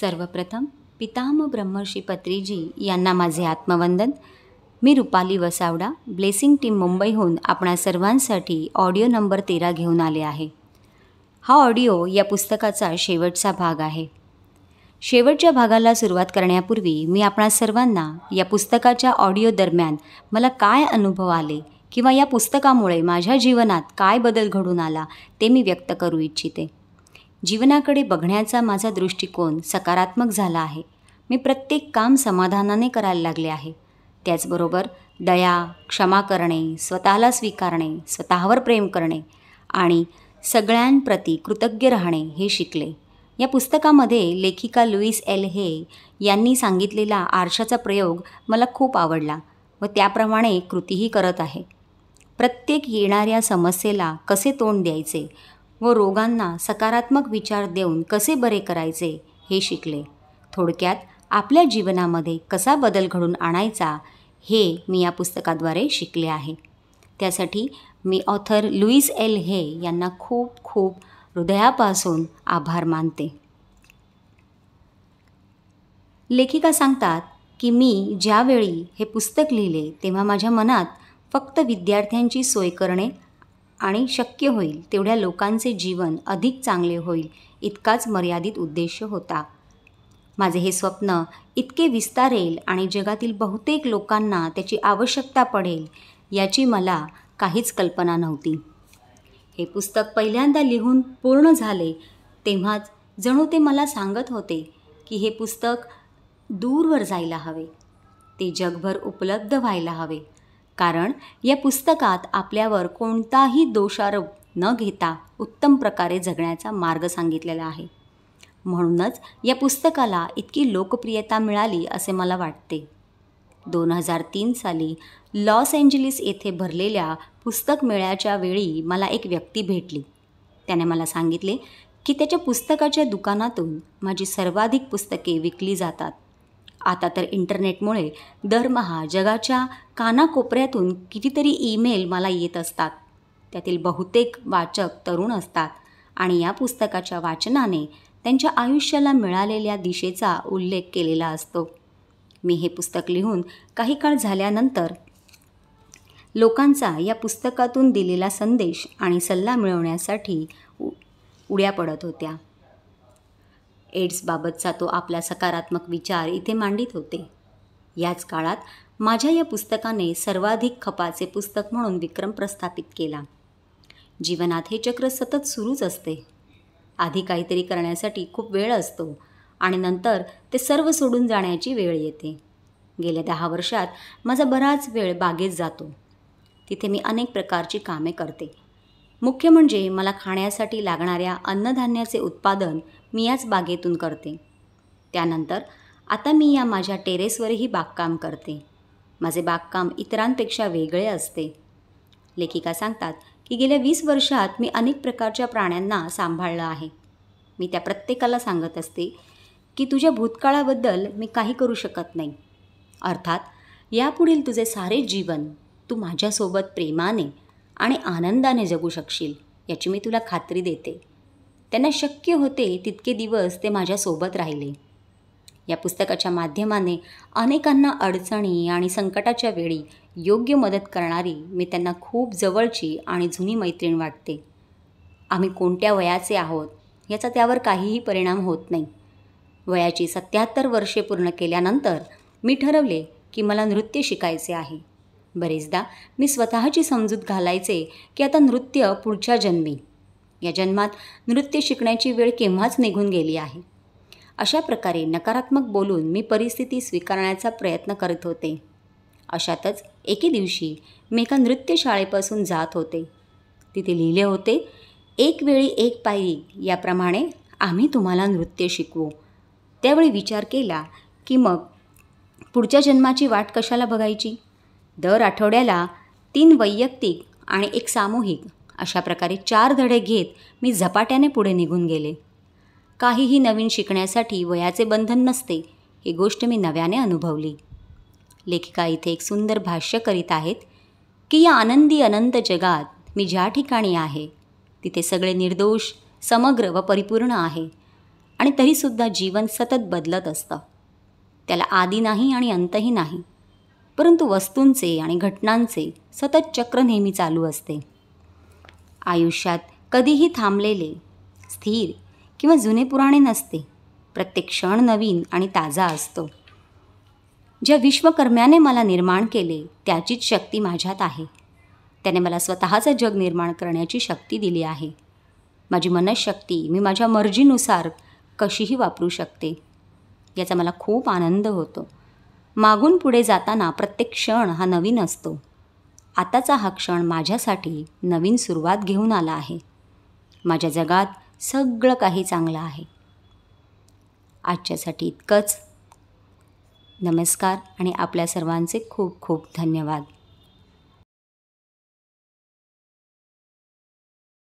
सर्वप्रथम पिताम ब्रह्मर्षी पत्रीजी यांना माझे आत्मवंदन मी रुपाली वसावडा ब्लेसिंग टीम मुंबईहून आपणा सर्वांसाठी ऑडिओ नंबर तेरा घेऊन आले आहे हा ऑडिओ या पुस्तकाचा शेवटचा भाग आहे शेवटच्या भागाला सुरुवात करण्यापूर्वी मी आपणा सर्वांना या पुस्तकाच्या ऑडिओ दरम्यान मला काय अनुभव आले किंवा या पुस्तकामुळे माझ्या जीवनात काय बदल घडून आला ते मी व्यक्त करू इच्छिते जीवनाकडे बघण्याचा माझा दृष्टिकोन सकारात्मक झाला आहे मी प्रत्येक काम समाधानाने करायला लागले आहे त्याचबरोबर दया क्षमा करणे स्वतःला स्वीकारणे स्वतःवर प्रेम करणे आणि सगळ्यांप्रती कृतज्ञ राहणे हे शिकले या पुस्तकामध्ये लेखिका लुईस एल हे यांनी सांगितलेला आरशाचा प्रयोग मला खूप आवडला व त्याप्रमाणे कृतीही करत आहे प्रत्येक येणाऱ्या समस्येला कसे तोंड द्यायचे व रोगांना सकारात्मक विचार देऊन कसे बरे करायचे हे शिकले थोडक्यात आपल्या जीवनामध्ये कसा बदल घडून आणायचा हे मी या पुस्तकाद्वारे शिकले आहे त्यासाठी मी ऑथर लुईस एल हे यांना खूप खूप हृदयापासून आभार मानते लेखिका सांगतात की मी ज्यावेळी हे पुस्तक लिहिले तेव्हा माझ्या मनात फक्त विद्यार्थ्यांची सोय करणे आणि शक्य होईल तेवढ्या लोकांचे जीवन अधिक चांगले होईल इतकाच मर्यादित उद्देश होता माझे हे स्वप्न इतके विस्तारेल आणि जगातील बहुतेक लोकांना त्याची आवश्यकता पडेल याची मला काहीच कल्पना नव्हती हे पुस्तक पहिल्यांदा लिहून पूर्ण झाले तेव्हाच जणू ते मला सांगत होते की हे पुस्तक दूरवर जायला हवे ते जगभर उपलब्ध व्हायला हवे कारण या पुस्तकात आपल्यावर कोणताही दोषारोप न घेता उत्तम प्रकारे जगण्याचा मार्ग सांगितलेला आहे म्हणूनच या पुस्तकाला इतकी लोकप्रियता मिळाली असे मला वाटते दोन हजार तीन साली लॉस एंजलिस येथे भरलेल्या पुस्तक मेळ्याच्या वेळी मला एक व्यक्ती भेटली त्याने मला सांगितले की त्याच्या पुस्तकाच्या दुकानातून माझी सर्वाधिक पुस्तके विकली जातात आता तर इंटरनेटमुळे दरमहा जगाच्या कानाकोपऱ्यातून कितीतरी ईमेल मला येत असतात त्यातील बहुतेक वाचक तरुण असतात आणि या पुस्तकाच्या वाचनाने त्यांच्या आयुष्याला मिळालेल्या दिशेचा उल्लेख केलेला असतो मी हे पुस्तक लिहून काही काळ झाल्यानंतर लोकांचा या पुस्तकातून दिलेला संदेश आणि सल्ला मिळवण्यासाठी उ उड्या पडत होत्या एड्सबाबतचा तो आपला सकारात्मक विचार इथे मांडित होते याच काळात माझ्या या पुस्तकाने सर्वाधिक खपाचे पुस्तक म्हणून विक्रम प्रस्थापित केला जीवनात हे चक्र सतत सुरूच असते आधी काहीतरी करण्यासाठी खूप वेळ असतो आणि नंतर ते सर्व सोडून जाण्याची वेळ येते गेल्या दहा वर्षात माझा बराच वेळ बागेत जातो तिथे मी अनेक प्रकारची कामे करते मुख्य म्हणजे मला खाण्यासाठी लागणाऱ्या अन्नधान्याचे उत्पादन मी याच बागेतून करते त्यानंतर आता मी या माझ्या टेरेसवरही बागकाम करते माझे बागकाम इतरांपेक्षा वेगळे असते लेखिका सांगतात की गेल्या वीस वर्षात मी अनेक प्रकारच्या प्राण्यांना सांभाळलं आहे मी त्या प्रत्येकाला सांगत असते की तुझ्या भूतकाळाबद्दल मी काही करू शकत नाही अर्थात यापुढील तुझे सारे जीवन तू माझ्यासोबत प्रेमाने आणि आनंदाने जगू शकशील याची मी तुला खात्री देते त्यांना शक्य होते तितके दिवस ते माझ्यासोबत राहिले या पुस्तकाच्या माध्यमाने अनेकांना अडचणी आणि संकटाच्या वेळी योग्य मदत करणारी मी त्यांना खूप जवळची आणि जुनी मैत्रीण वाटते आम्ही कोणत्या वयाचे आहोत याचा त्यावर काहीही परिणाम होत नाही वयाची सत्याहत्तर वर्षे पूर्ण केल्यानंतर मी ठरवले की मला नृत्य शिकायचे आहे बरेचदा मी स्वतःची समजूत घालायचे की आता नृत्य पुढच्या जन्मी या जन्मात नृत्य शिकण्याची वेळ केव्हाच निघून गेली आहे अशा प्रकारे नकारात्मक बोलून मी परिस्थिती स्वीकारण्याचा प्रयत्न करत होते अशातच एके दिवशी मी एका नृत्य शाळेपासून जात होते तिथे लिहिले होते एक वेळी एक पायरी याप्रमाणे आम्ही तुम्हाला नृत्य शिकवू त्यावेळी विचार केला की मग पुढच्या जन्माची वाट कशाला बघायची दर आठवड्याला तीन वैयक्तिक आणि एक सामूहिक अशा प्रकारे चार धडे घेत मी झपाट्याने पुढे निघून गेले काहीही नवीन शिकण्यासाठी वयाचे बंधन नसते ही गोष्ट मी नव्याने अनुभवली लेखिका इथे एक सुंदर भाष्य करीत आहेत की या आनंदी अनंत जगात मी ज्या ठिकाणी आहे तिथे सगळे निर्दोष समग्र व परिपूर्ण आहे आणि तरीसुद्धा जीवन सतत बदलत असतं त्याला आधी नाही आणि अंतही नाही परंतु वस्तूंचे आणि घटनांचे सतत चक्र नेहमी चालू असते आयुष्यात कधीही थांबलेले स्थिर किंवा जुने पुराणे नसते प्रत्येक क्षण नवीन आणि ताजा असतो ज्या विश्वकर्म्याने मला निर्माण केले त्याचीच शक्ती माझ्यात आहे त्याने मला स्वतःचं जग निर्माण करण्याची शक्ती दिली आहे माझी मनशक्ती मी माझ्या मर्जीनुसार कशीही वापरू शकते याचा मला खूप आनंद होतो मागून पुढे जाताना प्रत्येक क्षण हा नवीन असतो आताचा हा क्षण माझ्यासाठी नवीन सुरुवात घेऊन आला आहे माझ्या जगात सगळं काही चांगलं आहे आजच्यासाठी इतकंच नमस्कार आणि आपल्या सर्वांचे खूप खूप धन्यवाद